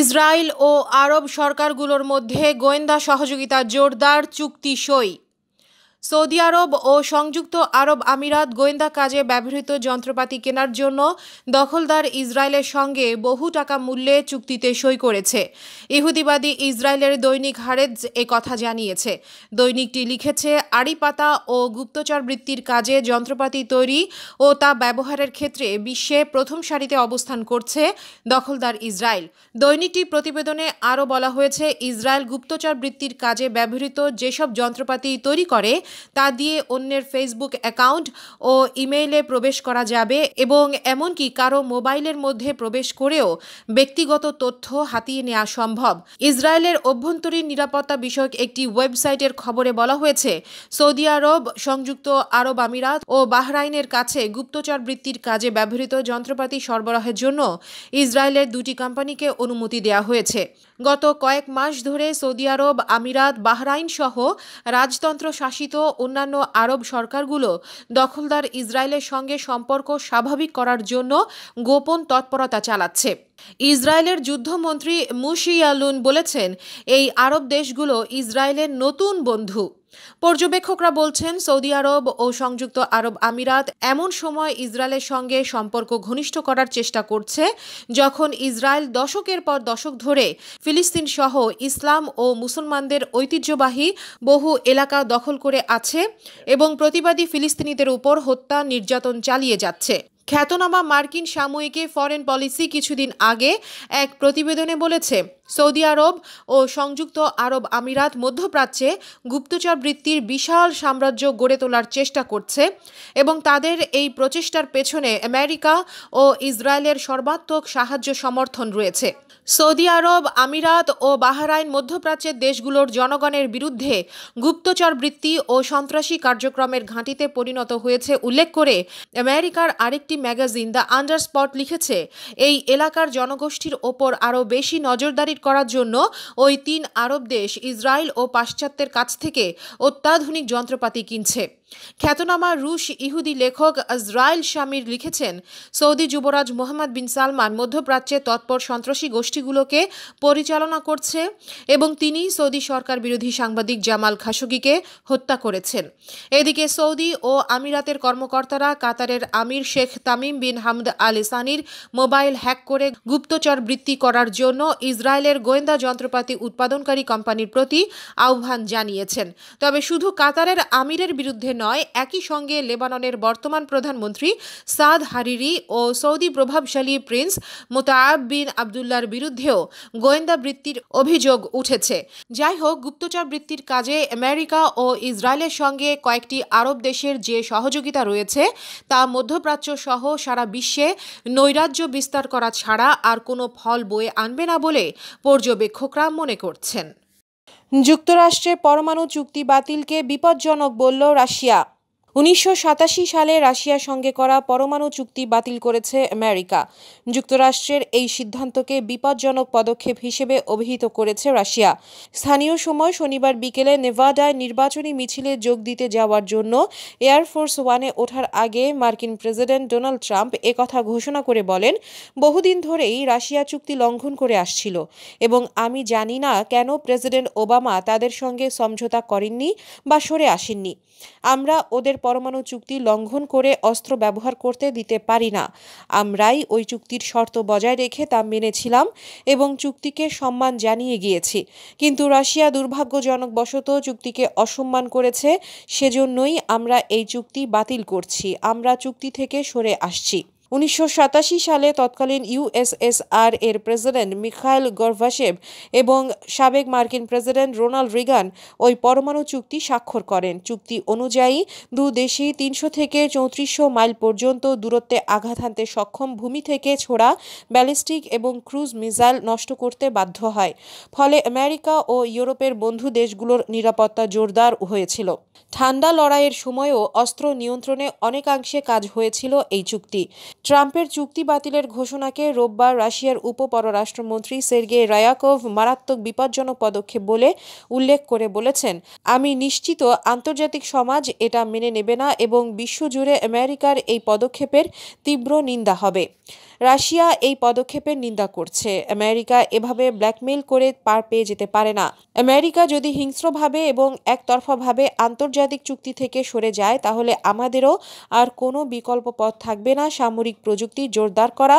Israel ও আরব সরকারগুলোর মধ্যে গোয়েন্দা সহযোগিতা জোরদার চুক্তি সই সৌদি আরব ও সংযুক্ত আরব আমিরাত গোয়েন্দা কাজে ব্যবহৃত যন্ত্রপাতি কেনার জন্য দখলদার ইসরায়েলের সঙ্গে বহু টাকা মূল্যে চুক্তিতে সই করেছে ইহুদিবাদী ইসরায়েলের দৈনিক হারেজ এ কথা জানিয়েছে দৈনিকটি লিখেছে আড়িপাতা ও গুপ্তচর বৃত্তির কাজে যন্ত্রপাতি তৈরি ও তা ব্যবহারের ক্ষেত্রে বিশ্বে প্রথম সারিতে অবস্থান করছে দখলদার ইসরায়েল দৈনিকটি প্রতিবেদনে আরও বলা হয়েছে ইসরায়েল গুপ্তচর বৃত্তির কাজে ব্যবহৃত যেসব যন্ত্রপাতি তৈরি করে তা দিয়ে অন্যের ফেসবুক অ্যাকাউন্ট ও ইমেইলে প্রবেশ করা যাবে এবং এমনকি কারো মোবাইলের মধ্যে প্রবেশ করেও ব্যক্তিগত তথ্য হাতিয়ে নেওয়া সম্ভব ইসরায়েলের অভ্যন্তরীণ নিরাপত্তা বিষয়ক একটি ওয়েবসাইটের খবরে বলা হয়েছে সৌদি আরব সংযুক্ত আরব আমিরাত ও বাহরাইনের কাছে গুপ্তচর বৃত্তির কাজে ব্যবহৃত যন্ত্রপাতি সরবরাহের জন্য ইসরায়েলের দুটি কোম্পানিকে অনুমতি দেওয়া হয়েছে গত কয়েক মাস ধরে সৌদি আরব আমিরাত বাহরাইন সহ রাজতন্ত্র শাসিত অন্যান্য আরব সরকারগুলো দখলদার ইসরায়েলের সঙ্গে সম্পর্ক স্বাভাবিক করার জন্য গোপন তৎপরতা চালাচ্ছে ইসরায়েলের যুদ্ধমন্ত্রী মুশিয়ালুন বলেছেন এই আরব দেশগুলো ইসরায়েলের নতুন বন্ধু পর্যবেক্ষকরা বলছেন সৌদি আরব ও সংযুক্ত আরব আমিরাত এমন সময় ইসরায়েলের সঙ্গে সম্পর্ক ঘনিষ্ঠ করার চেষ্টা করছে যখন ইসরায়েল দশকের পর দশক ধরে ফিলিস্তিন সহ ইসলাম ও মুসলমানদের ঐতিহ্যবাহী বহু এলাকা দখল করে আছে এবং প্রতিবাদী ফিলিস্তিনিদের উপর হত্যা নির্যাতন চালিয়ে যাচ্ছে খ্যাতনামা মার্কিন সাময়িকে ফরেন পলিসি কিছুদিন আগে এক প্রতিবেদনে বলেছে সৌদি আরব ও সংযুক্ত আরব আমিরাত মধ্যপ্রাচ্যে গুপ্তচর বৃত্তির বিশাল সাম্রাজ্য গড়ে তোলার চেষ্টা করছে এবং তাদের এই প্রচেষ্টার পেছনে আমেরিকা ও ইসরায়েলের সর্বাত্মক সাহায্য সমর্থন রয়েছে সৌদি আরব আমিরাত ও বাহরাইন মধ্যপ্রাচ্যের দেশগুলোর জনগণের বিরুদ্ধে গুপ্তচর বৃত্তি ও সন্ত্রাসী কার্যক্রমের ঘাঁটিতে পরিণত হয়েছে উল্লেখ করে আমেরিকার আরেকটি ম্যাগাজিন দ্য আন্ডারস্পট লিখেছে এই এলাকার জনগোষ্ঠীর ওপর আরও বেশি নজরদারি করার জন্য ওই তিন আরব দেশ ইসরায়েল ও পাশ্চাত্যের কাছ থেকে অত্যাধুনিক যন্ত্রপাতি কিনছে খ্যাতনামা রুশ ইহুদি লেখক আজরায়েল শামির লিখেছেন সৌদি যুবরাজ মোহাম্মদ বিন সালমান মধ্যপ্রাচ্যে তৎপর সন্ত্রাসী গোষ্ঠীগুলোকে পরিচালনা করছে এবং তিনি সৌদি সরকার বিরোধী সাংবাদিক জামাল খাশোগিকে হত্যা করেছেন এদিকে সৌদি ও আমিরাতের কর্মকর্তারা কাতারের আমির শেখ তামিম বিন হামদ আল ইসানির মোবাইল হ্যাক করে গুপ্তচর বৃত্তি করার জন্য ইসরায়েলের গোয়েন্দা যন্ত্রপাতি উৎপাদনকারী কোম্পানির প্রতি আহ্বান জানিয়েছেন তবে শুধু কাতারের আমিরের বিরুদ্ধে নয় একই সঙ্গে লেবাননের বর্তমান প্রধানমন্ত্রী সাদ হারিরি ও সৌদি প্রভাবশালী প্রিন্স মোতায়াব বিন আবদুল্লার বিরুদ্ধেও গোয়েন্দা বৃত্তির অভিযোগ উঠেছে যাই হোক গুপ্তচর বৃত্তির কাজে আমেরিকা ও ইসরায়েলের সঙ্গে কয়েকটি আরব দেশের যে সহযোগিতা রয়েছে তা মধ্যপ্রাচ্য সহ সারা বিশ্বে নৈরাজ্য বিস্তার করা ছাড়া আর কোনো ফল বয়ে আনবে না বলে পর্যবেক্ষকরা মনে করছেন যুক্তরাষ্ট্রের পরমাণু চুক্তি বাতিলকে বিপজ্জনক বলল রাশিয়া উনিশশো সালে রাশিয়ার সঙ্গে করা পরমাণু চুক্তি বাতিল করেছে আমেরিকা যুক্তরাষ্ট্রের এই সিদ্ধান্তকে বিপজ্জনক পদক্ষেপ হিসেবে অভিহিত করেছে রাশিয়া স্থানীয় সময় শনিবার বিকেলে নেভাডায় নির্বাচনী মিছিলে যোগ দিতে যাওয়ার জন্য এয়ারফোর্স ওয়ানে ওঠার আগে মার্কিন প্রেসিডেন্ট ডোনাল্ড ট্রাম্প একথা ঘোষণা করে বলেন বহুদিন ধরেই রাশিয়া চুক্তি লঙ্ঘন করে আসছিল এবং আমি জানি না কেন প্রেসিডেন্ট ওবামা তাদের সঙ্গে সমঝোতা করেননি বা সরে আসেননি আমরা ওদের পরমাণু চুক্তি লঙ্ঘন করে অস্ত্র ব্যবহার করতে দিতে পারি না আমরাই ওই চুক্তির শর্ত বজায় রেখে তা মেনেছিলাম এবং চুক্তিকে সম্মান জানিয়ে গিয়েছি কিন্তু রাশিয়া দুর্ভাগ্যজনক বশত চুক্তিকে অসম্মান করেছে সেজন্যই আমরা এই চুক্তি বাতিল করছি আমরা চুক্তি থেকে সরে আসছি উনিশশো সালে তৎকালীন ইউএসএসআর এর প্রেসিডেন্ট মিখাইল গর্ভাসেব এবং সাবেক মার্কিন প্রেসিডেন্ট রোনাল্ড রিগান ওই পরমাণু চুক্তি স্বাক্ষর করেন চুক্তি অনুযায়ী দু দেশই তিনশো থেকে চৌত্রিশশো মাইল পর্যন্ত দূরত্বে আঘাত হানতে সক্ষম ভূমি থেকে ছোড়া ব্যালিস্টিক এবং ক্রুজ মিসাইল নষ্ট করতে বাধ্য হয় ফলে আমেরিকা ও ইউরোপের বন্ধু দেশগুলোর নিরাপত্তা জোরদার হয়েছিল ঠান্ডা লড়াইয়ের সময়ও অস্ত্র নিয়ন্ত্রণে অনেকাংশে কাজ হয়েছিল এই চুক্তি ট্রাম্পের চুক্তি বাতিলের ঘোষণাকে রোববার রাশিয়ার উপ পররাষ্ট্রমন্ত্রী সের্গে রায়াকভ মারাত্মক বিপজ্জনক পদক্ষেপ বলে উল্লেখ করে বলেছেন আমি নিশ্চিত আন্তর্জাতিক সমাজ এটা মেনে নেবে না এবং বিশ্বজুড়ে আমেরিকার এই পদক্ষেপের তীব্র নিন্দা হবে রাশিয়া এই পদক্ষেপের নিন্দা করছে আমেরিকা এভাবে ব্ল্যাকমেইল করে পার পেয়ে যেতে পারে না আমেরিকা যদি হিংস্রভাবে এবং একতরফাভাবে আন্তর্জাতিক চুক্তি থেকে সরে যায় তাহলে আমাদেরও আর কোনো বিকল্প পথ থাকবে না সামরিক প্রযুক্তি জোরদার করা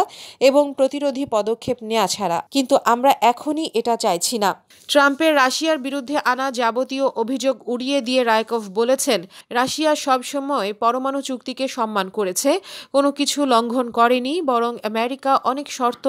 এবং প্রতিরোধী পদক্ষেপ নেওয়া ছাড়া কিন্তু আমরা এখনই এটা চাইছি না ট্রাম্পের রাশিয়ার বিরুদ্ধে আনা যাবতীয় অভিযোগ উড়িয়ে দিয়ে রায়কভ বলেছেন রাশিয়া সবসময় পরমাণু চুক্তিকে সম্মান করেছে কোনো কিছু লঙ্ঘন করেনি বরং আমেরিকা অনেক শর্ত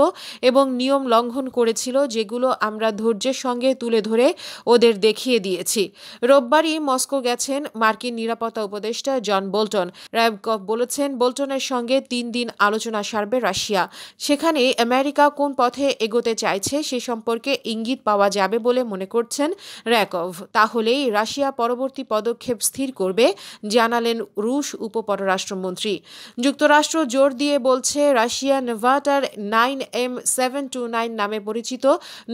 এবং নিয়ম লঙ্ঘন করেছিল যেগুলো আমরা ধৈর্যের সঙ্গে তুলে ধরে ওদের দেখিয়ে দিয়েছি রোববারই মস্কো গেছেন মার্কিন নিরাপত্তা উপদেষ্টা জন বোল্টন র্যাবকফ বলেছেন বোল্টনের সঙ্গে তিন দিন আলোচনা সারবে রাশিয়া সেখানে আমেরিকা কোন পথে এগোতে চাইছে সে সম্পর্কে ইঙ্গিত পাওয়া যাবে বলে মনে করছেন র্যাকভ তাহলেই রাশিয়া পরবর্তী পদক্ষেপ স্থির করবে জানালেন রুশ উপপররাষ্ট্রমন্ত্রী যুক্তরাষ্ট্র জোর দিয়ে বলছে Russia Novator nine M seven two nine নামে পরিচিত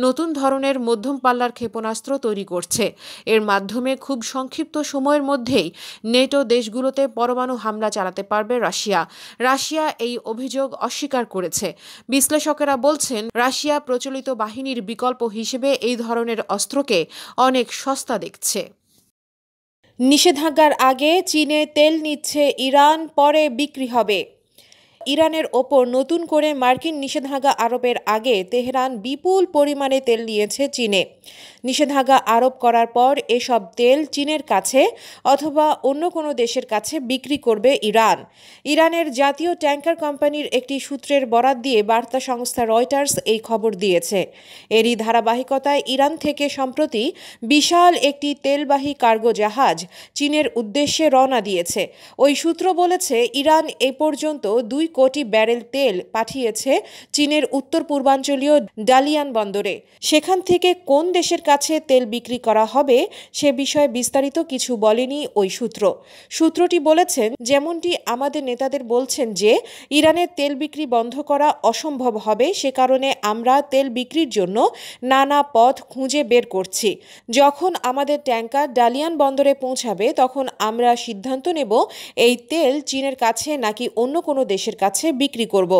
নতুন ধরনের মধ্যম পাল্লার ক্ষেপণাস্ত্র তৈরি করছে এর মাধ্যমে খুব সংক্ষিপ্ত সময়ের মধ্যেই নেটো দেশগুলোতে পরমাণু হামলা চালাতে পারবে রাশিয়া রাশিয়া এই অভিযোগ অস্বীকার করেছে বিশ্লেষকেরা বলছেন রাশিয়া প্রচলিত বাহিনীর বিকল্প হিসেবে এই ধরনের অস্ত্রকে অনেক সস্তা দেখছে নিষেধাজ্ঞার আগে চীনে তেল নিচ্ছে ইরান পরে বিক্রি হবে ইরানের ওপর নতুন করে মার্কিন নিষেধাজ্ঞা আরোপের আগে তেহরান বিপুল পরিমাণে তেল নিয়েছে চীনে নিষেধাজ্ঞা আরোপ করার পর এসব তেল চীনের কাছে অথবা অন্য কোনো দেশের কাছে বিক্রি করবে ইরান ইরানের জাতীয় ট্যাঙ্কার কোম্পানির একটি সূত্রের বরাত দিয়ে বার্তা সংস্থা রয়টার্স এই খবর দিয়েছে এরই ধারাবাহিকতায় ইরান থেকে সম্প্রতি বিশাল একটি তেলবাহী কার্গো জাহাজ চীনের উদ্দেশ্যে রওনা দিয়েছে ওই সূত্র বলেছে ইরান এ পর্যন্ত দুই কোটি ব্যারেল তেল পাঠিয়েছে চীনের উত্তর পূর্বাঞ্চলীয় ডালিয়ান বন্দরে সেখান থেকে কোন দেশের কাছে তেল বিক্রি করা হবে সে বিষয়ে বিস্তারিত কিছু বলেনি ওই সূত্র সূত্রটি বলেছেন যেমনটি আমাদের নেতাদের বলছেন যে ইরানের তেল বিক্রি বন্ধ করা অসম্ভব হবে সে কারণে আমরা তেল বিক্রির জন্য নানা পথ খুঁজে বের করছি যখন আমাদের ট্যাঙ্কার ডালিয়ান বন্দরে পৌঁছাবে তখন আমরা সিদ্ধান্ত নেব এই তেল চীনের কাছে নাকি অন্য কোনো দেশের কাছে বিক্রি করব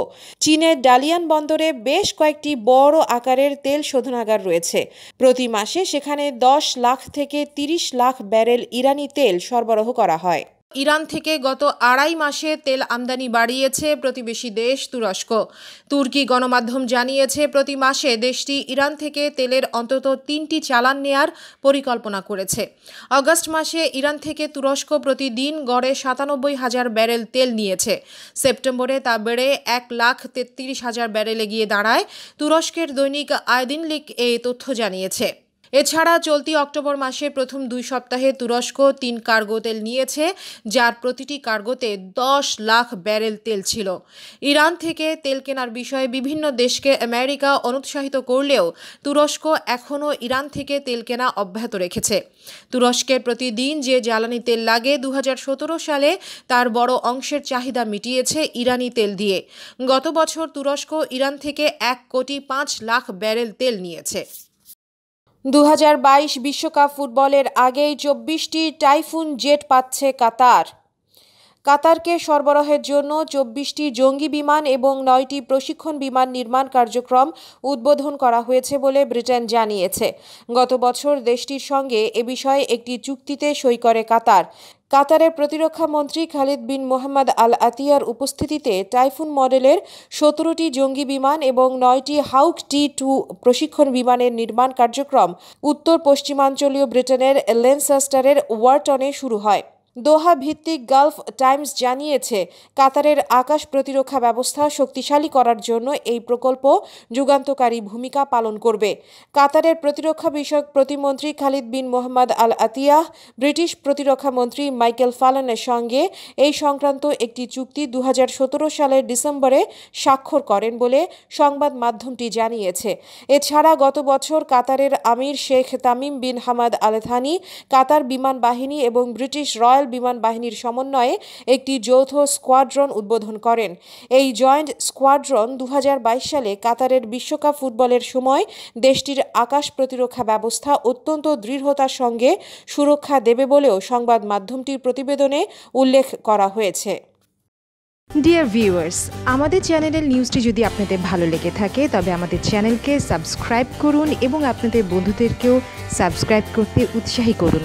চীনের ডালিয়ান বন্দরে বেশ কয়েকটি বড় আকারের তেল শোধনাগার রয়েছে প্রতি মাসে সেখানে দশ লাখ থেকে ৩০ লাখ ব্যারেল ইরানি তেল সরবরাহ করা হয় ইরান থেকে গত আড়াই মাসে তেল আমদানি বাড়িয়েছে প্রতিবেশী দেশ তুরস্ক তুর্কি গণমাধ্যম জানিয়েছে প্রতি মাসে দেশটি ইরান থেকে তেলের অন্তত তিনটি চালান নেয়ার পরিকল্পনা করেছে অগস্ট মাসে ইরান থেকে তুরস্ক প্রতিদিন গড়ে সাতানব্বই হাজার ব্যারেল তেল নিয়েছে সেপ্টেম্বরে তা বেড়ে এক লাখ তেত্রিশ হাজার ব্যারেলে গিয়ে দাঁড়ায় তুরস্কের দৈনিক আয়দিন আয়দিনলিক এই তথ্য জানিয়েছে এছাড়া চলতি অক্টোবর মাসের প্রথম দুই সপ্তাহে তুরস্ক তিন কার্গো তেল নিয়েছে যার প্রতিটি কার্গোতে দশ লাখ ব্যারেল তেল ছিল ইরান থেকে তেল কেনার বিষয়ে বিভিন্ন দেশকে আমেরিকা অনুৎসাহিত করলেও তুরস্ক এখনও ইরান থেকে তেল কেনা অব্যাহত রেখেছে তুরস্কের প্রতিদিন যে জ্বালানি তেল লাগে দু সালে তার বড় অংশের চাহিদা মিটিয়েছে ইরানি তেল দিয়ে গত বছর তুরস্ক ইরান থেকে এক কোটি পাঁচ লাখ ব্যারেল তেল নিয়েছে দু বিশ্বকাপ ফুটবলের আগেই চব্বিশটি টাইফুন জেট পাচ্ছে কাতার কাতারকে সরবরাহের জন্য চব্বিশটি জঙ্গি বিমান এবং নয়টি প্রশিক্ষণ বিমান নির্মাণ কার্যক্রম উদ্বোধন করা হয়েছে বলে ব্রিটেন জানিয়েছে গত বছর দেশটির সঙ্গে এ বিষয়ে একটি চুক্তিতে সই করে কাতার কাতারের প্রতিরক্ষা মন্ত্রী খালিদ বিন মোহাম্মদ আল আতিয়ার উপস্থিতিতে টাইফুন মডেলের সতেরোটি জঙ্গি বিমান এবং নয়টি হাউক টি টু প্রশিক্ষণ বিমানের নির্মাণ কার্যক্রম উত্তর পশ্চিমাঞ্চলীয় ব্রিটেনের লেনসাস্টারের ওয়ার্টনে শুরু হয় দোহা ভিত্তিক গালফ টাইমস জানিয়েছে কাতারের আকাশ প্রতিরক্ষা ব্যবস্থা শক্তিশালী করার জন্য এই প্রকল্প যুগান্তকারী ভূমিকা পালন করবে কাতারের প্রতিরক্ষা বিষয়ক প্রতিমন্ত্রী Khalid bin Mohammad Al Attiyah British প্রতিরক্ষা মন্ত্রী মাইকেল ফালানের সঙ্গে এই সংক্রান্ত একটি চুক্তি দু সালের ডিসেম্বরে স্বাক্ষর করেন বলে সংবাদ মাধ্যমটি জানিয়েছে এছাড়া গত বছর কাতারের আমির Sheikh Tamim bin Hamad Al Thani Qatar বিমান বাহিনী এবং ব্রিটিশ রয়্যাল রয়্যাল বিমান বাহিনীর সমন্বয়ে একটি যৌথ স্কোয়াড্রন উদ্বোধন করেন এই জয়েন্ট স্কোয়াড্রন দু সালে কাতারের বিশ্বকাপ ফুটবলের সময় দেশটির আকাশ প্রতিরক্ষা ব্যবস্থা অত্যন্ত দৃঢ়তার সঙ্গে সুরক্ষা দেবে বলেও সংবাদ মাধ্যমটির প্রতিবেদনে উল্লেখ করা হয়েছে ডিয়ার ভিউয়ার্স আমাদের চ্যানেলের নিউজটি যদি আপনাদের ভালো লেগে থাকে তবে আমাদের চ্যানেলকে সাবস্ক্রাইব করুন এবং আপনাদের বন্ধুদেরকেও সাবস্ক্রাইব করতে উৎসাহী করুন